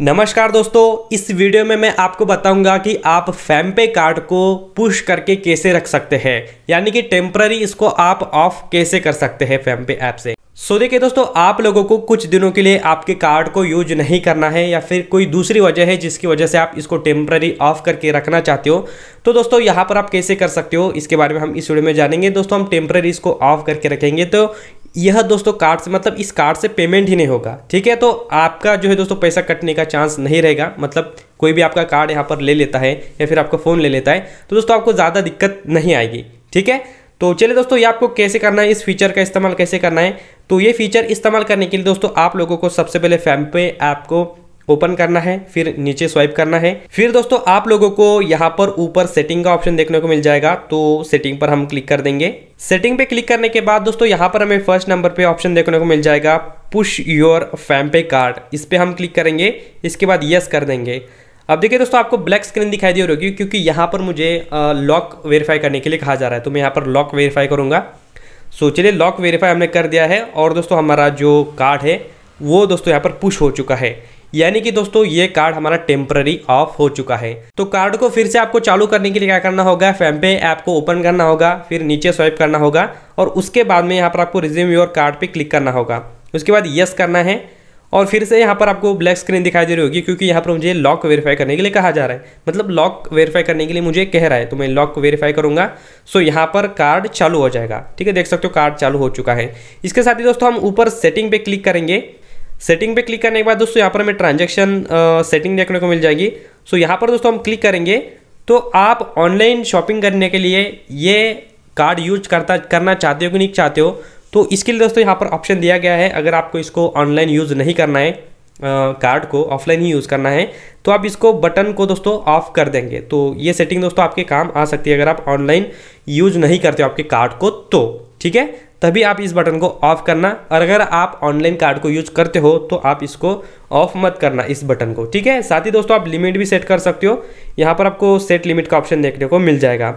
नमस्कार दोस्तों इस वीडियो में मैं आपको बताऊंगा कि आप पे कार्ड को पुश करके कैसे रख सकते हैं यानी कि टेम्पररी इसको आप ऑफ कैसे कर सकते हैं पे ऐप से सो देखिए दोस्तों आप लोगों को कुछ दिनों के लिए आपके कार्ड को यूज नहीं करना है या फिर कोई दूसरी वजह है जिसकी वजह से आप इसको टेम्प्ररी ऑफ करके रखना चाहते हो तो दोस्तों यहाँ पर आप कैसे कर सकते हो इसके बारे में हम इस वीडियो में जानेंगे दोस्तों हम टेम्प्ररी इसको ऑफ करके रखेंगे तो यह दोस्तों कार्ड से मतलब इस कार्ड से पेमेंट ही नहीं होगा ठीक है तो आपका जो है दोस्तों पैसा कटने का चांस नहीं रहेगा मतलब कोई भी आपका कार्ड यहाँ पर ले लेता है या फिर आपका फ़ोन ले लेता है तो दोस्तों आपको ज़्यादा दिक्कत नहीं आएगी ठीक है तो चलिए दोस्तों ये आपको कैसे करना है इस फीचर का इस्तेमाल कैसे करना है तो ये फीचर इस्तेमाल करने के लिए दोस्तों आप लोगों को सबसे पहले फैम पे को ओपन करना है फिर नीचे स्वाइप करना है फिर दोस्तों आप लोगों को यहाँ पर ऊपर सेटिंग का ऑप्शन देखने को मिल जाएगा तो सेटिंग पर हम क्लिक कर देंगे सेटिंग पे क्लिक करने के बाद दोस्तों यहाँ पर हमें फर्स्ट नंबर पे ऑप्शन देखने को मिल जाएगा पुश योर पे कार्ड इस पर हम क्लिक करेंगे इसके बाद यस कर देंगे अब देखिए दोस्तों आपको ब्लैक स्क्रीन दिखाई दे रही होगी क्योंकि यहाँ पर मुझे लॉक वेरीफाई करने के लिए कहा जा रहा है तो मैं यहाँ पर लॉक वेरीफाई करूँगा सोचिए लॉक वेरीफाई हमने कर दिया है और दोस्तों हमारा जो कार्ड है वो दोस्तों यहाँ पर पुश हो चुका है यानी कि दोस्तों ये कार्ड हमारा टेम्पररी ऑफ हो चुका है तो कार्ड को फिर से आपको चालू करने के लिए क्या करना होगा पे ऐप को ओपन करना होगा फिर नीचे स्वाइप करना होगा और उसके बाद में यहाँ पर आपको रिज्यूम योर कार्ड पे क्लिक करना होगा उसके बाद यस करना है और फिर से यहाँ पर आपको ब्लैक स्क्रीन दिखाई दे रही होगी क्योंकि यहाँ पर मुझे लॉक वेरीफाई करने के लिए कहा जा रहा है मतलब लॉक वेरीफाई करने के लिए मुझे कह रहा है तो मैं लॉक वेरीफाई करूँगा सो यहाँ पर कार्ड चालू हो जाएगा ठीक है देख सकते हो कार्ड चालू हो चुका है इसके साथ ही दोस्तों हम ऊपर सेटिंग पे क्लिक करेंगे सेटिंग पे क्लिक करने के बाद दोस्तों यहाँ पर हमें ट्रांजेक्शन सेटिंग देखने को मिल जाएगी सो यहाँ पर दोस्तों हम क्लिक करेंगे तो आप ऑनलाइन शॉपिंग करने के लिए ये कार्ड यूज करता करना चाहते हो कि नहीं चाहते हो तो इसके लिए दोस्तों यहाँ पर ऑप्शन दिया गया है अगर आपको इसको ऑनलाइन यूज़ नहीं करना है कार्ड को ऑफलाइन ही यूज़ करना है तो आप इसको बटन को दोस्तों ऑफ कर देंगे तो ये सेटिंग दोस्तों आपके काम आ सकती है अगर आप ऑनलाइन यूज नहीं करते हो आपके कार्ड को तो ठीक है तभी आप इस बटन को ऑफ करना और अगर आप ऑनलाइन कार्ड को यूज करते हो तो आप इसको ऑफ मत करना इस बटन को ठीक है साथ ही दोस्तों आप लिमिट भी सेट कर सकते हो यहाँ पर आपको सेट लिमिट का ऑप्शन देखने को मिल जाएगा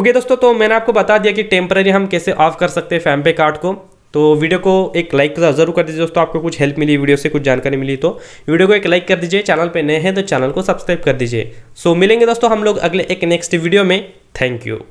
ओके दोस्तों तो मैंने आपको बता दिया कि टेम्पररी हम कैसे ऑफ कर सकते हैं फैम पे कार्ड को तो वीडियो को एक लाइक जरूर कर दीजिए दोस्तों आपको कुछ हेल्प मिली वीडियो से कुछ जानकारी मिली तो वीडियो को एक लाइक कर दीजिए चैनल पे नए हैं तो चैनल को सब्सक्राइब कर दीजिए सो मिलेंगे दोस्तों हम लोग अगले एक नेक्स्ट वीडियो में थैंक यू